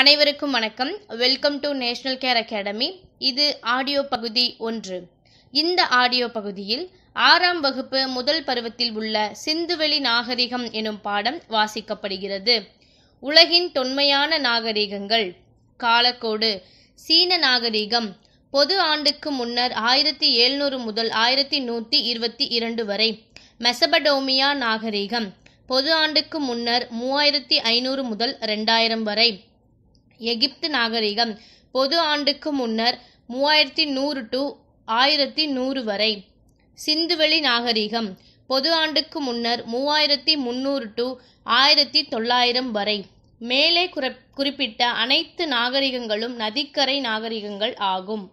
அனைவருக்கும் வணக்கம் welcome to national care academy இது ஆடியோ பகுதி ஒன்று இந்த ஆடியோ பகுதியில் ஆறாம் வகுப்பு முதல் பருவத்தில் உள்ள சிந்துவெளி நாகரிகம் எனும் பாடம் வாசிக்கப்படுகிறது உலகின் தொன்மையான நாகரிகங்கள் காலக்கோடு சீன நாகரிகம் பொது ஆண்டுக்கு முன்னர் ஆயிரத்தி எழுநூறு முதல் ஆயிரத்தி நூற்றி இருபத்தி இரண்டு வரை மெசபடோமியா நாகரிகம் பொது ஆண்டுக்கு முன்னர் மூவாயிரத்தி ஐநூறு முதல் ரெண்டாயிரம் வரை எகிப்து நாகரிகம் பொது ஆண்டுக்கு முன்னர் மூவாயிரத்தி நூறு டு ஆயிரத்தி நூறு வரை சிந்துவெளி நாகரிகம் பொது ஆண்டுக்கு முன்னர் மூவாயிரத்தி முன்னூறு டு ஆயிரத்தி தொள்ளாயிரம் வரை மேலே குறிப்பிட்ட அனைத்து நாகரிகங்களும் நதிக்கரை நாகரிகங்கள் ஆகும்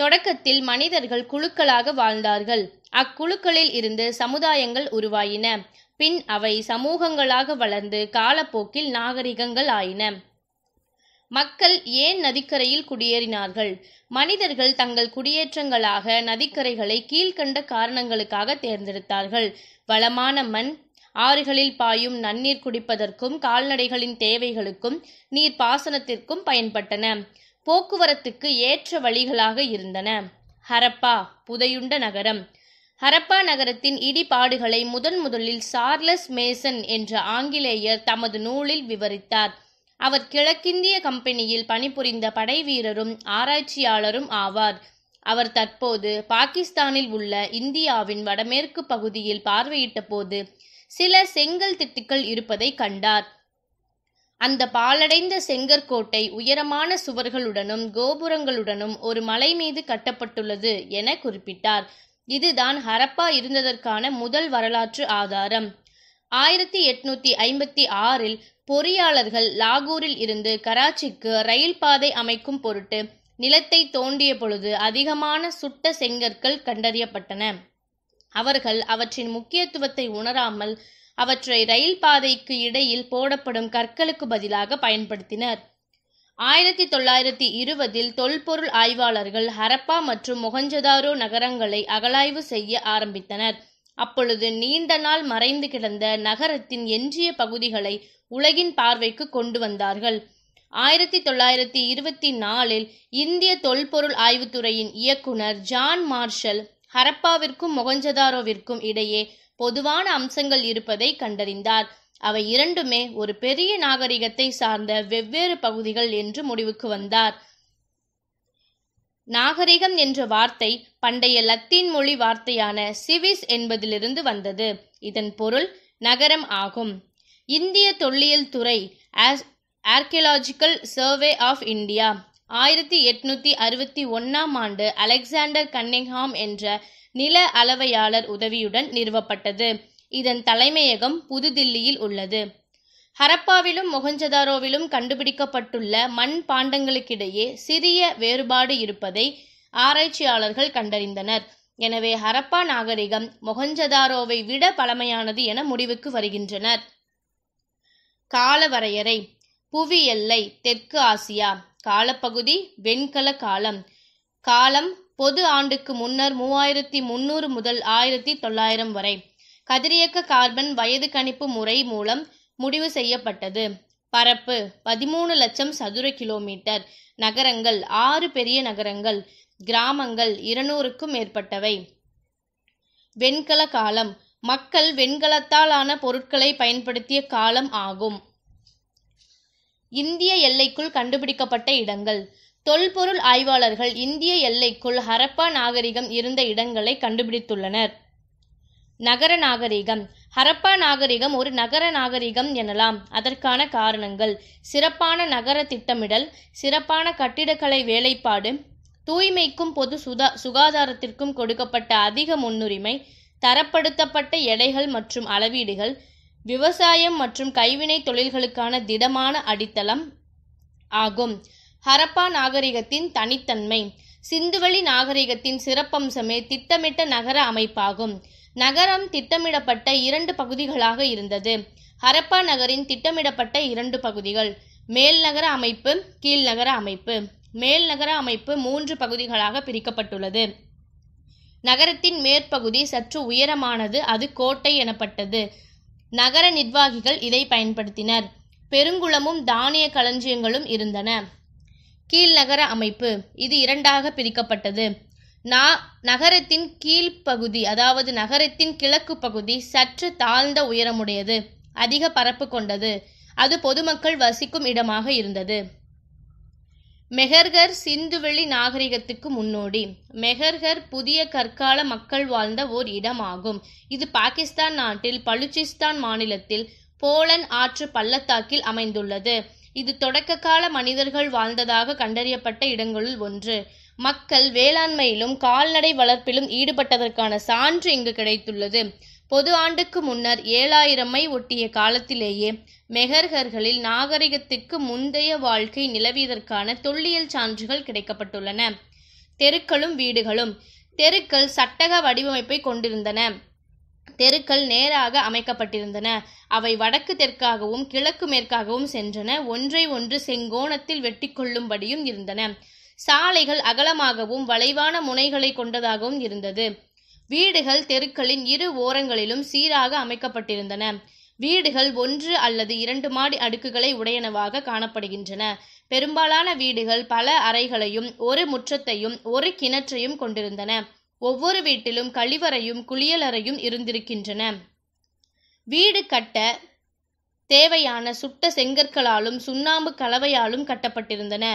தொடக்கத்தில் மனிதர்கள் குழுக்களாக வாழ்ந்தார்கள் அக்குழுக்களில் இருந்து சமுதாயங்கள் உருவாயின பின் அவை சமூகங்களாக வளர்ந்து காலப்போக்கில் நாகரிகங்கள் ஆயின மக்கள் ஏன் நதிக்கரையில் குடியேறினார்கள் மனிதர்கள் தங்கள் குடியேற்றங்களாக நதிக்கரைகளை கீழ்கண்ட காரணங்களுக்காக தேர்ந்தெடுத்தார்கள் வளமான மண் ஆறுகளில் பாயும் நன்னீர் குடிப்பதற்கும் கால்நடைகளின் தேவைகளுக்கும் நீர் பாசனத்திற்கும் பயன்பட்டன போக்குவரத்துக்கு ஏற்ற வழிகளாக இருந்தன ஹரப்பா புதையுண்ட நகரம் ஹரப்பா நகரத்தின் இடிபாடுகளை முதன் முதலில் சார்லஸ் மேசன் என்ற ஆங்கிலேயர் தமது நூலில் விவரித்தார் அவர் கிழக்கிந்திய கம்பெனியில் பணிபுரிந்த படைவீரரும் ஆராய்ச்சியாளரும் ஆவார் அவர் தற்போது பாகிஸ்தானில் உள்ள இந்தியாவின் வடமேற்கு பகுதியில் பார்வையிட்ட போது சில செங்கல் திட்டுக்கள் இருப்பதை கண்டார் அந்த பாலடைந்த செங்கற்கோட்டை உயரமான சுவர்களுடனும் கோபுரங்களுடனும் ஒரு மலை மீது கட்டப்பட்டுள்ளது என குறிப்பிட்டார் இதுதான் ஹரப்பா இருந்ததற்கான முதல் வரலாற்று ஆதாரம் ஆயிரத்தி எட்நூத்தி ஐம்பத்தி ஆறில் பொறியாளர்கள் லாகூரில் இருந்து கராச்சிக்கு ரயில் பாதை அமைக்கும் பொருட்டு நிலத்தை தோண்டிய பொழுது அதிகமான சுட்ட செங்கற்கள் கண்டறியப்பட்டன அவர்கள் அவற்றின் முக்கியத்துவத்தை உணராமல் அவற்றை ரயில் பாதைக்கு இடையில் போடப்படும் கற்களுக்கு பதிலாக பயன்படுத்தினர் ஆயிரத்தி தொள்ளாயிரத்தி இருபதில் தொல்பொருள் ஆய்வாளர்கள் ஹரப்பா மற்றும் மொகஞ்சதாரோ நகரங்களை அகலாய்வு செய்ய ஆரம்பித்தனர் அப்பொழுது நீண்ட நாள் மறைந்து கிடந்த நகரத்தின் எஞ்சிய பகுதிகளை உலகின் பார்வைக்கு கொண்டு வந்தார்கள் ஆயிரத்தி தொள்ளாயிரத்தி இருபத்தி நாலில் இந்திய தொல்பொருள் ஆய்வுத்துறையின் இயக்குனர் ஜான் மார்ஷல் ஹரப்பாவிற்கும் மொகஞ்சதாரோவிற்கும் இடையே பொதுவான அம்சங்கள் இருப்பதை கண்டறிந்தார் அவை இரண்டுமே ஒரு பெரிய நாகரிகத்தை சார்ந்த வெவ்வேறு பகுதிகள் என்று முடிவுக்கு வந்தார் நாகரிகம் என்ற வார்த்தை பண்டைய லத்தீன் மொழி வார்த்தையான சிவிஸ் என்பதிலிருந்து வந்தது இதன் பொருள் நகரம் ஆகும் இந்திய தொல்லியல் துறை ஆர்கியலாஜிக்கல் சர்வே ஆஃப் இந்தியா ஆயிரத்தி எட்நூத்தி அறுபத்தி ஒன்னாம் ஆண்டு அலெக்சாண்டர் கன்னிங்ஹாம் என்ற நில அளவையாளர் உதவியுடன் நிறுவப்பட்டது இதன் தலைமையகம் புதுதில்லியில் உள்ளது ஹரப்பாவிலும் மொகஞ்சதாரோவிலும் கண்டுபிடிக்கப்பட்டுள்ள மண் பாண்டங்களுக்கிடையே சிறிய வேறுபாடு இருப்பதை ஆராய்ச்சியாளர்கள் கண்டறிந்தனர் எனவே ஹரப்பா நாகரிகம் மொகஞ்சதாரோவை விட பழமையானது என முடிவுக்கு வருகின்றனர் கால வரையறை புவி எல்லை தெற்கு ஆசியா காலப்பகுதி வெண்கல காலம் காலம் பொது ஆண்டுக்கு முன்னர் மூவாயிரத்தி முன்னூறு முதல் ஆயிரத்தி தொள்ளாயிரம் வரை கதிரியக்க கார்பன் வயது கணிப்பு முறை மூலம் முடிவு செய்யப்பட்டது பரப்பு பதிமூணு லட்சம் சதுர கிலோமீட்டர் நகரங்கள் ஆறு பெரிய நகரங்கள் கிராமங்கள் இருநூறுக்கும் மேற்பட்டவை வெண்கல காலம் மக்கள் வெண்கலத்தாலான பொருட்களை பயன்படுத்திய காலம் ஆகும் இந்திய எல்லைக்குள் கண்டுபிடிக்கப்பட்ட இடங்கள் தொல்பொருள் ஆய்வாளர்கள் இந்திய எல்லைக்குள் ஹரப்பா நாகரிகம் இருந்த இடங்களை கண்டுபிடித்துள்ளனர் நகர நாகரிகம் ஹரப்பா நாகரிகம் ஒரு நகர நாகரிகம் எனலாம் அதற்கான காரணங்கள் சிறப்பான நகர திட்டமிடல் சிறப்பான கட்டிடக்கலை வேலைப்பாடு தூய்மைக்கும் பொது சுதா சுகாதாரத்திற்கும் கொடுக்கப்பட்ட அதிக முன்னுரிமை தரப்படுத்தப்பட்ட எடைகள் மற்றும் அளவீடுகள் விவசாயம் மற்றும் கைவினை தொழில்களுக்கான திடமான அடித்தளம் ஆகும் ஹரப்பா நாகரிகத்தின் தனித்தன்மை சிந்துவெளி நாகரிகத்தின் சிறப்பம்சமே திட்டமிட்ட நகர அமைப்பாகும் நகரம் திட்டமிடப்பட்ட இரண்டு பகுதிகளாக இருந்தது ஹரப்பா நகரின் திட்டமிடப்பட்ட இரண்டு பகுதிகள் மேல் நகர அமைப்பு கீழ் நகர அமைப்பு மேல் நகர அமைப்பு மூன்று பகுதிகளாக பிரிக்கப்பட்டுள்ளது நகரத்தின் மேற்பகுதி சற்று உயரமானது அது கோட்டை எனப்பட்டது நகர நிர்வாகிகள் இதை பயன்படுத்தினர் பெருங்குளமும் தானிய களஞ்சியங்களும் இருந்தன கீழ்நகர அமைப்பு இது இரண்டாக பிரிக்கப்பட்டது நா நகரத்தின் கீழ்ப்பகுதி அதாவது நகரத்தின் கிழக்கு பகுதி சற்று தாழ்ந்த உயரமுடையது அதிக பரப்பு கொண்டது அது பொதுமக்கள் வசிக்கும் இடமாக இருந்தது மெஹர்கர் சிந்துவெளி நாகரிகத்துக்கு முன்னோடி மெஹர்கர் புதிய கற்கால மக்கள் வாழ்ந்த ஓர் இடமாகும் இது பாகிஸ்தான் நாட்டில் பலுச்சிஸ்தான் மாநிலத்தில் போலன் ஆற்று பள்ளத்தாக்கில் அமைந்துள்ளது இது தொடக்க கால மனிதர்கள் வாழ்ந்ததாக கண்டறியப்பட்ட இடங்களுள் ஒன்று மக்கள் வேளாண்மையிலும் கால்நடை வளர்ப்பிலும் ஈடுபட்டதற்கான சான்று இங்கு கிடைத்துள்ளது பொது ஆண்டுக்கு முன்னர் ஏழாயிரமை ஒட்டிய காலத்திலேயே மெஹர்கர்களில் நாகரிகத்திற்கு முந்தைய வாழ்க்கை நிலவியதற்கான தொல்லியல் சான்றுகள் கிடைக்கப்பட்டுள்ளன தெருக்களும் வீடுகளும் தெருக்கள் சட்டக வடிவமைப்பை கொண்டிருந்தன தெருக்கள் நேராக அமைக்கப்பட்டிருந்தன அவை வடக்கு தெற்காகவும் கிழக்கு மேற்காகவும் சென்றன ஒன்றை ஒன்று செங்கோணத்தில் வெட்டி கொள்ளும்படியும் இருந்தன சாலைகள் அகலமாகவும் வளைவான முனைகளை கொண்டதாகவும் இருந்தது வீடுகள் தெருக்களின் இரு ஓரங்களிலும் சீராக அமைக்கப்பட்டிருந்தன வீடுகள் ஒன்று அல்லது இரண்டு மாடி அடுக்குகளை உடையனவாக காணப்படுகின்றன பெரும்பாலான வீடுகள் பல அறைகளையும் ஒரு முற்றத்தையும் ஒரு கிணற்றையும் கொண்டிருந்தன ஒவ்வொரு வீட்டிலும் கழிவறையும் குளியலறையும் இருந்திருக்கின்றன வீடு கட்ட தேவையான சுட்ட செங்கற்களாலும் சுண்ணாம்பு கலவையாலும் கட்டப்பட்டிருந்தன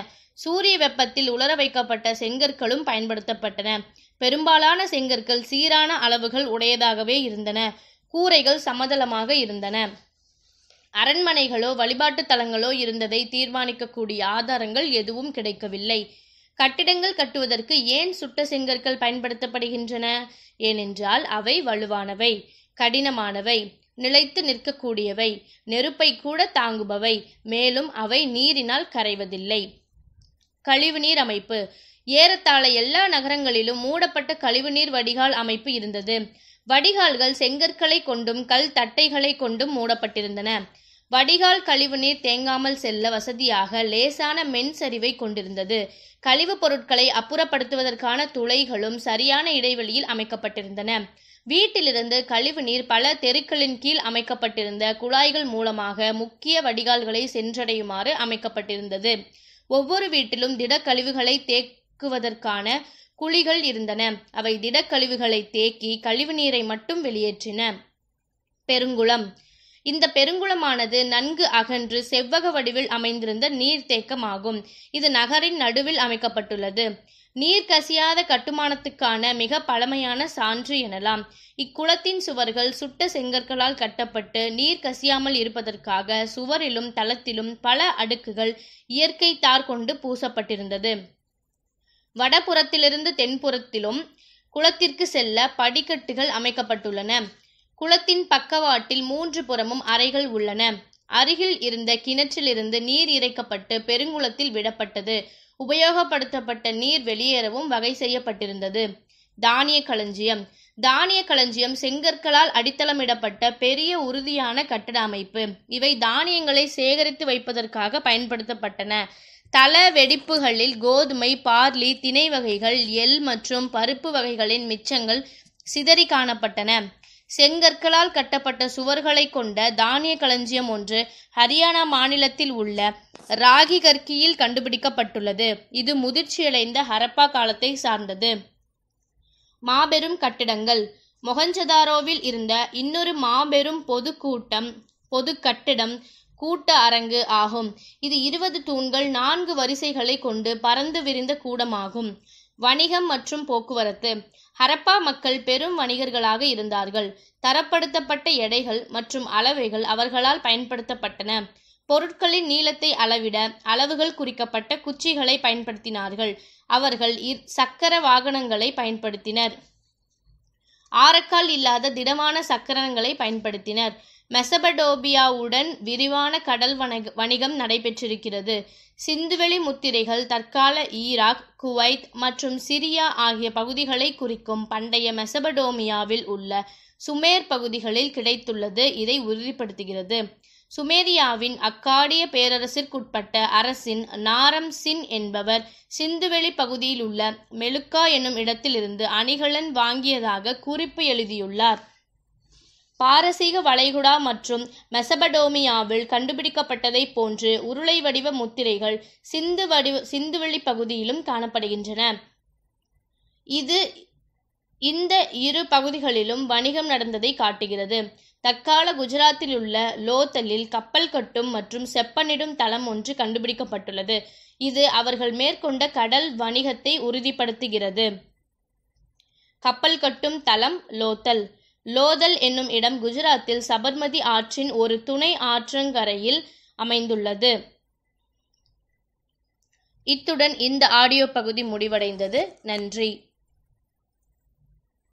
சூரிய வெப்பத்தில் உலர வைக்கப்பட்ட செங்கற்களும் பயன்படுத்தப்பட்டன பெரும்பாலான செங்கற்கள் சீரான அளவுகள் உடையதாகவே இருந்தன கூரைகள் சமதளமாக இருந்தன அரண்மனைகளோ வழிபாட்டு தலங்களோ இருந்ததை தீர்மானிக்கக்கூடிய ஆதாரங்கள் எதுவும் கிடைக்கவில்லை கட்டிடங்கள் கட்டுவதற்கு ஏன் சுட்ட செங்கற்கள் பயன்படுத்தப்படுகின்றன ஏனென்றால் அவை வலுவானவை கடினமானவை நிலைத்து நிற்கக்கூடியவை நெருப்பை கூட தாங்குபவை மேலும் அவை நீரினால் கரைவதில்லை கழிவுநீர் அமைப்பு ஏறத்தாழ எல்லா நகரங்களிலும் மூடப்பட்ட கழிவுநீர் வடிகால் அமைப்பு இருந்தது வடிகால்கள் செங்கற்களை கொண்டும் கல் தட்டைகளை கொண்டும் மூடப்பட்டிருந்தன வடிகால் கழிவுநீர் தேங்காமல் செல்ல வசதியாக லேசான மென் சரிவை கொண்டிருந்தது கழிவுப் பொருட்களை அப்புறப்படுத்துவதற்கான துளைகளும் சரியான இடைவெளியில் அமைக்கப்பட்டிருந்தன வீட்டிலிருந்து கழிவுநீர் பல தெருக்களின் கீழ் அமைக்கப்பட்டிருந்த குழாய்கள் மூலமாக முக்கிய வடிகால்களை சென்றடையுமாறு அமைக்கப்பட்டிருந்தது ஒவ்வொரு வீட்டிலும் திடக்கழிவுகளை தேக்குவதற்கான குழிகள் இருந்தன அவை திடக்கழிவுகளை தேக்கி கழிவு நீரை மட்டும் வெளியேற்றின பெருங்குளம் இந்த பெருங்குளமானது நன்கு அகன்று செவ்வக வடிவில் அமைந்திருந்த நீர்த்தேக்கமாகும் இது நகரின் நடுவில் அமைக்கப்பட்டுள்ளது நீர் கசியாத கட்டுமானத்துக்கான மிக பழமையான சான்று எனலாம் இக்குளத்தின் சுவர்கள் சுட்ட செங்கற்களால் கட்டப்பட்டு நீர் கசியாமல் இருப்பதற்காக சுவரிலும் தளத்திலும் பல அடுக்குகள் இயற்கை தார் கொண்டு பூசப்பட்டிருந்தது வடபுறத்திலிருந்து தென்புறத்திலும் குளத்திற்கு செல்ல படிக்கட்டுகள் அமைக்கப்பட்டுள்ளன குளத்தின் பக்கவாட்டில் மூன்று புறமும் அறைகள் உள்ளன அருகில் இருந்த கிணற்றிலிருந்து நீர் இறைக்கப்பட்டு பெருங்குளத்தில் விடப்பட்டது உபயோகப்படுத்தப்பட்ட நீர் வெளியேறவும் வகை செய்யப்பட்டிருந்தது தானிய களஞ்சியம் தானிய களஞ்சியம் செங்கற்களால் அடித்தளமிடப்பட்ட பெரிய உறுதியான கட்டட அமைப்பு இவை தானியங்களை சேகரித்து வைப்பதற்காக பயன்படுத்தப்பட்டன தள வெடிப்புகளில் கோதுமை பார்லி திணை வகைகள் எல் மற்றும் பருப்பு வகைகளின் மிச்சங்கள் சிதறி காணப்பட்டன செங்கற்களால் கட்டப்பட்ட சுவர்களை கொண்ட தானிய களஞ்சியம் ஒன்று ஹரியானா மாநிலத்தில் உள்ள ராகி கர்க்கியில் கண்டுபிடிக்கப்பட்டுள்ளது இது முதிர்ச்சியடைந்த ஹரப்பா காலத்தை சார்ந்தது மாபெரும் கட்டிடங்கள் மொகஞ்சதாரோவில் இருந்த இன்னொரு மாபெரும் பொது கூட்டம் பொது கட்டிடம் கூட்ட அரங்கு ஆகும் இது இருபது தூண்கள் நான்கு வரிசைகளை கொண்டு பறந்து விரிந்த கூடமாகும் வணிகம் மற்றும் போக்குவரத்து ஹரப்பா மக்கள் பெரும் வணிகர்களாக இருந்தார்கள் தரப்படுத்தப்பட்ட எடைகள் மற்றும் அளவைகள் அவர்களால் பயன்படுத்தப்பட்டன பொருட்களின் நீளத்தை அளவிட அளவுகள் குறிக்கப்பட்ட குச்சிகளை பயன்படுத்தினார்கள் அவர்கள் சக்கர வாகனங்களை பயன்படுத்தினர் ஆரக்கால் இல்லாத திடமான சக்கரங்களை பயன்படுத்தினர் மெசபடோபியாவுடன் விரிவான கடல் வணிக வணிகம் நடைபெற்றிருக்கிறது சிந்துவெளி முத்திரைகள் தற்கால ஈராக் குவைத் மற்றும் சிரியா ஆகிய பகுதிகளை குறிக்கும் பண்டைய மெசபடோமியாவில் உள்ள சுமேர் பகுதிகளில் கிடைத்துள்ளது இதை உறுதிப்படுத்துகிறது சுமேரியாவின் அக்காடிய பேரரசிற்குட்பட்ட அரசின் நாரம் சின் என்பவர் சிந்துவெளி பகுதியில் உள்ள மெலுக்கா என்னும் இடத்திலிருந்து அணிகலன் வாங்கியதாக குறிப்பு எழுதியுள்ளார் பாரசீக வளைகுடா மற்றும் மெசபடோமியாவில் கண்டுபிடிக்கப்பட்டதைப் போன்று உருளை வடிவ முத்திரைகள் சிந்து வடிவ சிந்துவெளி பகுதியிலும் காணப்படுகின்றன இது இந்த இரு பகுதிகளிலும் வணிகம் நடந்ததை காட்டுகிறது தற்கால குஜராத்தில் உள்ள லோத்தலில் கப்பல் கட்டும் மற்றும் செப்பனிடும் தளம் ஒன்று கண்டுபிடிக்கப்பட்டுள்ளது இது அவர்கள் மேற்கொண்ட கடல் வணிகத்தை உறுதிப்படுத்துகிறது கப்பல் கட்டும் தளம் லோத்தல் லோதல் என்னும் இடம் குஜராத்தில் சபர்மதி ஆற்றின் ஒரு துணை ஆற்றங்கரையில் அமைந்துள்ளது இத்துடன் இந்த ஆடியோ பகுதி முடிவடைந்தது நன்றி